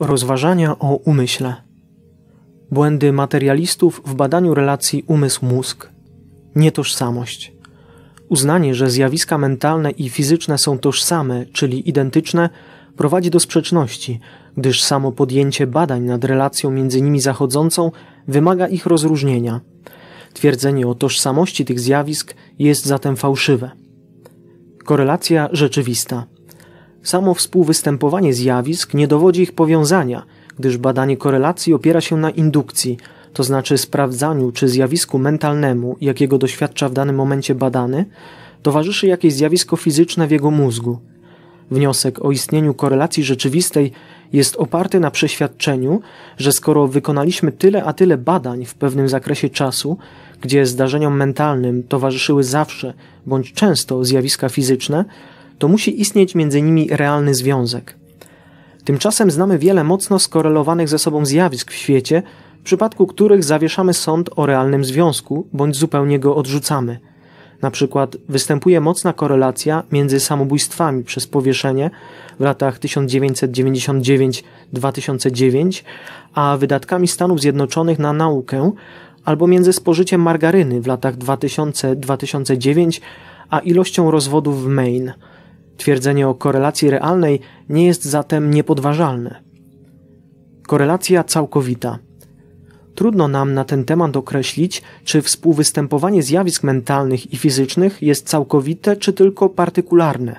Rozważania o umyśle. Błędy materialistów w badaniu relacji umysł-mózg. Nietożsamość. Uznanie, że zjawiska mentalne i fizyczne są tożsame, czyli identyczne, prowadzi do sprzeczności, gdyż samo podjęcie badań nad relacją między nimi zachodzącą wymaga ich rozróżnienia. Twierdzenie o tożsamości tych zjawisk jest zatem fałszywe. Korelacja rzeczywista. Samo współwystępowanie zjawisk nie dowodzi ich powiązania, gdyż badanie korelacji opiera się na indukcji, to znaczy sprawdzaniu, czy zjawisku mentalnemu, jakiego doświadcza w danym momencie badany, towarzyszy jakieś zjawisko fizyczne w jego mózgu. Wniosek o istnieniu korelacji rzeczywistej jest oparty na przeświadczeniu, że skoro wykonaliśmy tyle a tyle badań w pewnym zakresie czasu, gdzie zdarzeniom mentalnym towarzyszyły zawsze bądź często zjawiska fizyczne, to musi istnieć między nimi realny związek. Tymczasem znamy wiele mocno skorelowanych ze sobą zjawisk w świecie, w przypadku których zawieszamy sąd o realnym związku bądź zupełnie go odrzucamy. Na przykład występuje mocna korelacja między samobójstwami przez powieszenie w latach 1999-2009, a wydatkami Stanów Zjednoczonych na naukę, albo między spożyciem margaryny w latach 2000-2009, a ilością rozwodów w Maine – Twierdzenie o korelacji realnej nie jest zatem niepodważalne. Korelacja całkowita. Trudno nam na ten temat określić, czy współwystępowanie zjawisk mentalnych i fizycznych jest całkowite, czy tylko partykularne,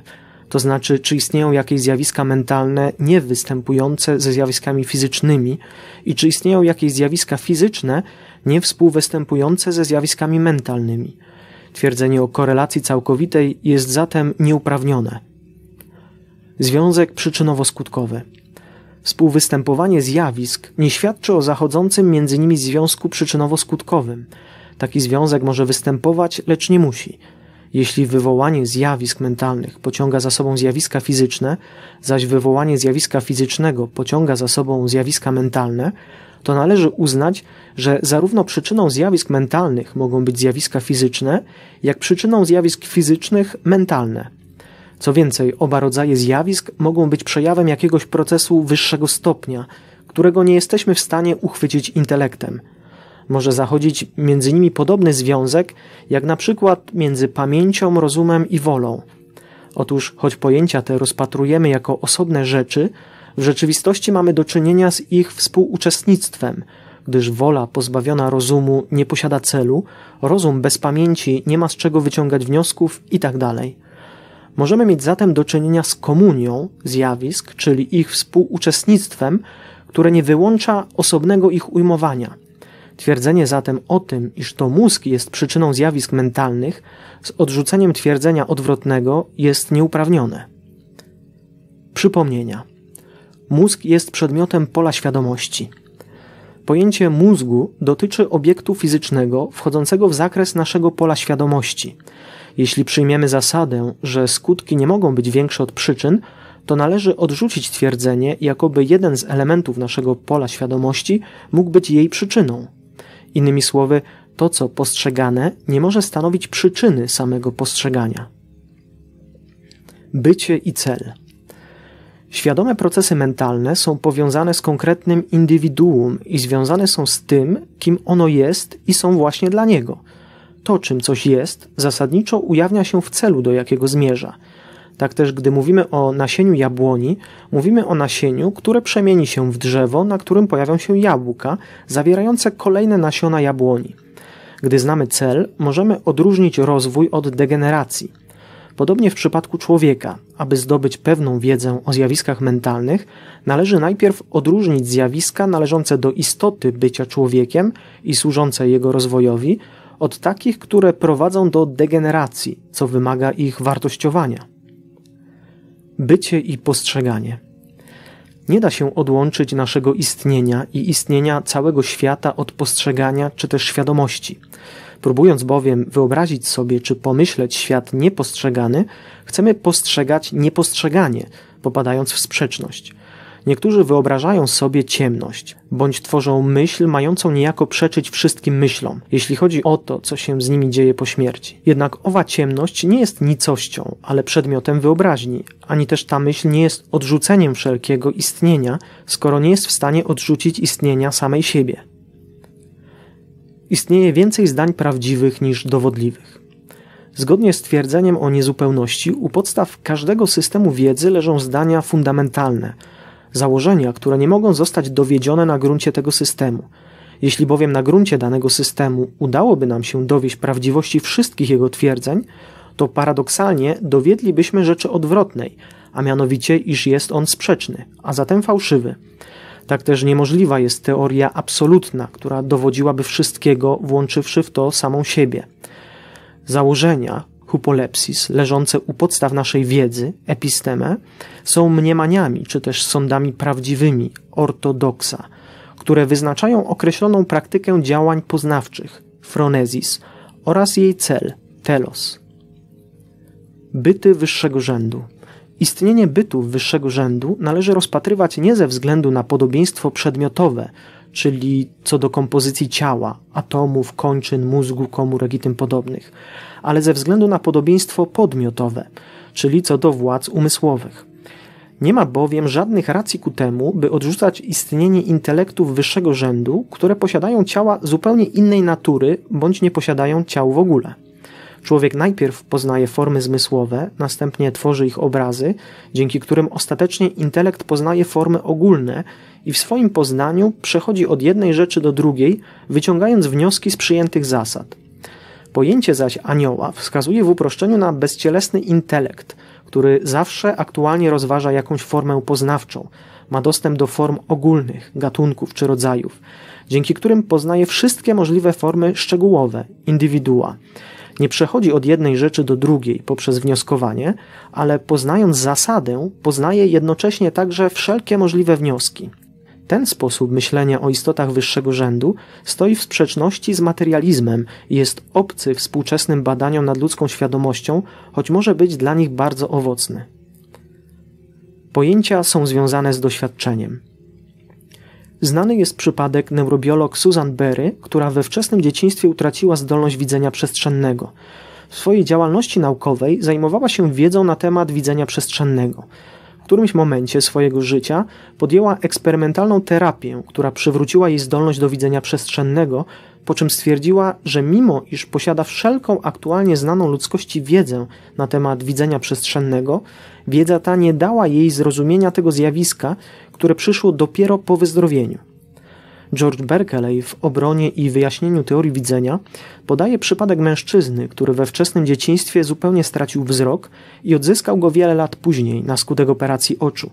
to znaczy, czy istnieją jakieś zjawiska mentalne niewystępujące ze zjawiskami fizycznymi i czy istnieją jakieś zjawiska fizyczne niewspółwystępujące ze zjawiskami mentalnymi. Twierdzenie o korelacji całkowitej jest zatem nieuprawnione związek przyczynowo-skutkowy. Współwystępowanie zjawisk nie świadczy o zachodzącym między nimi związku przyczynowo-skutkowym. Taki związek może występować, lecz nie musi. Jeśli wywołanie zjawisk mentalnych pociąga za sobą zjawiska fizyczne, zaś wywołanie zjawiska fizycznego pociąga za sobą zjawiska mentalne, to należy uznać, że zarówno przyczyną zjawisk mentalnych mogą być zjawiska fizyczne, jak przyczyną zjawisk fizycznych mentalne. Co więcej, oba rodzaje zjawisk mogą być przejawem jakiegoś procesu wyższego stopnia, którego nie jesteśmy w stanie uchwycić intelektem. Może zachodzić między nimi podobny związek, jak na przykład między pamięcią, rozumem i wolą. Otóż, choć pojęcia te rozpatrujemy jako osobne rzeczy, w rzeczywistości mamy do czynienia z ich współuczestnictwem, gdyż wola pozbawiona rozumu nie posiada celu, rozum bez pamięci nie ma z czego wyciągać wniosków itd. Tak Możemy mieć zatem do czynienia z komunią zjawisk, czyli ich współuczestnictwem, które nie wyłącza osobnego ich ujmowania. Twierdzenie zatem o tym, iż to mózg jest przyczyną zjawisk mentalnych, z odrzuceniem twierdzenia odwrotnego jest nieuprawnione. Przypomnienia. Mózg jest przedmiotem pola świadomości. Pojęcie mózgu dotyczy obiektu fizycznego wchodzącego w zakres naszego pola świadomości. Jeśli przyjmiemy zasadę, że skutki nie mogą być większe od przyczyn, to należy odrzucić twierdzenie, jakoby jeden z elementów naszego pola świadomości mógł być jej przyczyną. Innymi słowy, to, co postrzegane, nie może stanowić przyczyny samego postrzegania. Bycie i cel. Świadome procesy mentalne są powiązane z konkretnym indywiduum i związane są z tym, kim ono jest i są właśnie dla niego – to, czym coś jest, zasadniczo ujawnia się w celu, do jakiego zmierza. Tak też, gdy mówimy o nasieniu jabłoni, mówimy o nasieniu, które przemieni się w drzewo, na którym pojawią się jabłka, zawierające kolejne nasiona jabłoni. Gdy znamy cel, możemy odróżnić rozwój od degeneracji. Podobnie w przypadku człowieka, aby zdobyć pewną wiedzę o zjawiskach mentalnych, należy najpierw odróżnić zjawiska należące do istoty bycia człowiekiem i służące jego rozwojowi od takich, które prowadzą do degeneracji, co wymaga ich wartościowania. Bycie i postrzeganie. Nie da się odłączyć naszego istnienia i istnienia całego świata od postrzegania czy też świadomości. Próbując bowiem wyobrazić sobie czy pomyśleć świat niepostrzegany, chcemy postrzegać niepostrzeganie, popadając w sprzeczność. Niektórzy wyobrażają sobie ciemność, bądź tworzą myśl mającą niejako przeczyć wszystkim myślom, jeśli chodzi o to, co się z nimi dzieje po śmierci. Jednak owa ciemność nie jest nicością, ale przedmiotem wyobraźni, ani też ta myśl nie jest odrzuceniem wszelkiego istnienia, skoro nie jest w stanie odrzucić istnienia samej siebie. Istnieje więcej zdań prawdziwych niż dowodliwych. Zgodnie z twierdzeniem o niezupełności, u podstaw każdego systemu wiedzy leżą zdania fundamentalne – założenia, które nie mogą zostać dowiedzione na gruncie tego systemu. Jeśli bowiem na gruncie danego systemu udałoby nam się dowieść prawdziwości wszystkich jego twierdzeń, to paradoksalnie dowiedlibyśmy rzeczy odwrotnej, a mianowicie, iż jest on sprzeczny, a zatem fałszywy. Tak też niemożliwa jest teoria absolutna, która dowodziłaby wszystkiego, włączywszy w to samą siebie. Założenia, hupolepsis, leżące u podstaw naszej wiedzy, episteme, są mniemaniami czy też sądami prawdziwymi, ortodoksa, które wyznaczają określoną praktykę działań poznawczych, fronezis, oraz jej cel, telos. Byty wyższego rzędu. Istnienie bytów wyższego rzędu należy rozpatrywać nie ze względu na podobieństwo przedmiotowe, czyli co do kompozycji ciała, atomów, kończyn, mózgu, komórek i tym podobnych, ale ze względu na podobieństwo podmiotowe, czyli co do władz umysłowych. Nie ma bowiem żadnych racji ku temu, by odrzucać istnienie intelektów wyższego rzędu, które posiadają ciała zupełnie innej natury bądź nie posiadają ciał w ogóle. Człowiek najpierw poznaje formy zmysłowe, następnie tworzy ich obrazy, dzięki którym ostatecznie intelekt poznaje formy ogólne i w swoim poznaniu przechodzi od jednej rzeczy do drugiej, wyciągając wnioski z przyjętych zasad. Pojęcie zaś anioła wskazuje w uproszczeniu na bezcielesny intelekt, który zawsze aktualnie rozważa jakąś formę poznawczą, ma dostęp do form ogólnych, gatunków czy rodzajów, dzięki którym poznaje wszystkie możliwe formy szczegółowe, indywidua nie przechodzi od jednej rzeczy do drugiej poprzez wnioskowanie, ale poznając zasadę, poznaje jednocześnie także wszelkie możliwe wnioski. Ten sposób myślenia o istotach wyższego rzędu stoi w sprzeczności z materializmem i jest obcy współczesnym badaniom nad ludzką świadomością, choć może być dla nich bardzo owocny. Pojęcia są związane z doświadczeniem. Znany jest przypadek neurobiolog Susan Berry, która we wczesnym dzieciństwie utraciła zdolność widzenia przestrzennego. W swojej działalności naukowej zajmowała się wiedzą na temat widzenia przestrzennego. W którymś momencie swojego życia podjęła eksperymentalną terapię, która przywróciła jej zdolność do widzenia przestrzennego po czym stwierdziła, że mimo iż posiada wszelką aktualnie znaną ludzkości wiedzę na temat widzenia przestrzennego, wiedza ta nie dała jej zrozumienia tego zjawiska, które przyszło dopiero po wyzdrowieniu. George Berkeley w obronie i wyjaśnieniu teorii widzenia podaje przypadek mężczyzny, który we wczesnym dzieciństwie zupełnie stracił wzrok i odzyskał go wiele lat później na skutek operacji oczu.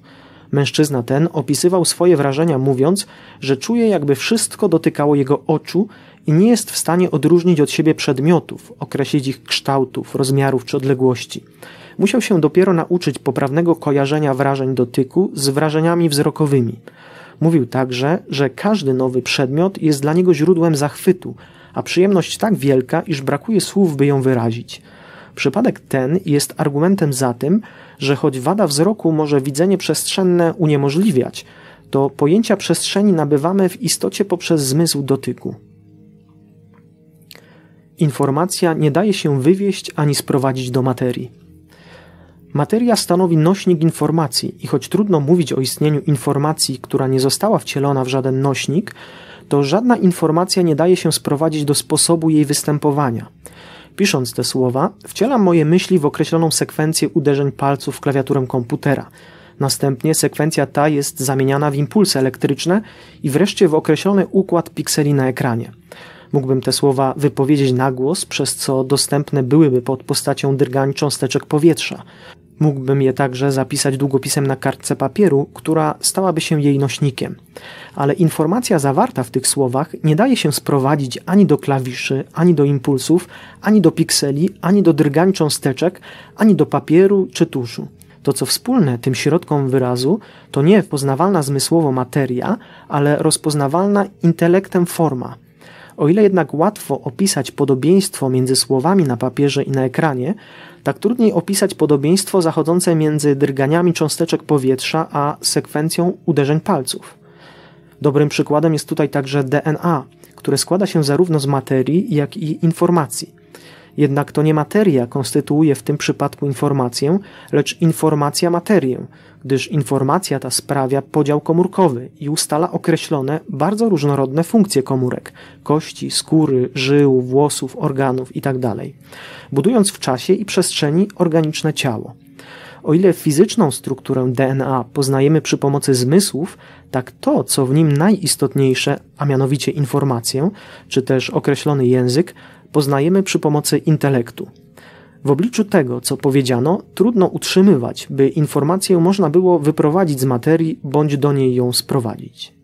Mężczyzna ten opisywał swoje wrażenia mówiąc, że czuje jakby wszystko dotykało jego oczu i nie jest w stanie odróżnić od siebie przedmiotów, określić ich kształtów, rozmiarów czy odległości. Musiał się dopiero nauczyć poprawnego kojarzenia wrażeń dotyku z wrażeniami wzrokowymi. Mówił także, że każdy nowy przedmiot jest dla niego źródłem zachwytu, a przyjemność tak wielka, iż brakuje słów, by ją wyrazić. Przypadek ten jest argumentem za tym, że choć wada wzroku może widzenie przestrzenne uniemożliwiać, to pojęcia przestrzeni nabywamy w istocie poprzez zmysł dotyku informacja nie daje się wywieść ani sprowadzić do materii. Materia stanowi nośnik informacji i choć trudno mówić o istnieniu informacji, która nie została wcielona w żaden nośnik, to żadna informacja nie daje się sprowadzić do sposobu jej występowania. Pisząc te słowa, wcielam moje myśli w określoną sekwencję uderzeń palców w klawiaturę komputera. Następnie sekwencja ta jest zamieniana w impulsy elektryczne i wreszcie w określony układ pikseli na ekranie. Mógłbym te słowa wypowiedzieć na głos, przez co dostępne byłyby pod postacią drgań cząsteczek powietrza. Mógłbym je także zapisać długopisem na kartce papieru, która stałaby się jej nośnikiem. Ale informacja zawarta w tych słowach nie daje się sprowadzić ani do klawiszy, ani do impulsów, ani do pikseli, ani do drgań cząsteczek, ani do papieru czy tuszu. To, co wspólne tym środkom wyrazu, to nie poznawalna zmysłowo materia, ale rozpoznawalna intelektem forma – o ile jednak łatwo opisać podobieństwo między słowami na papierze i na ekranie, tak trudniej opisać podobieństwo zachodzące między drganiami cząsteczek powietrza a sekwencją uderzeń palców. Dobrym przykładem jest tutaj także DNA, które składa się zarówno z materii, jak i informacji. Jednak to nie materia konstytuuje w tym przypadku informację, lecz informacja materię, gdyż informacja ta sprawia podział komórkowy i ustala określone, bardzo różnorodne funkcje komórek kości, skóry, żył, włosów, organów itd., tak budując w czasie i przestrzeni organiczne ciało. O ile fizyczną strukturę DNA poznajemy przy pomocy zmysłów, tak to, co w nim najistotniejsze, a mianowicie informację, czy też określony język, poznajemy przy pomocy intelektu. W obliczu tego, co powiedziano, trudno utrzymywać, by informację można było wyprowadzić z materii bądź do niej ją sprowadzić.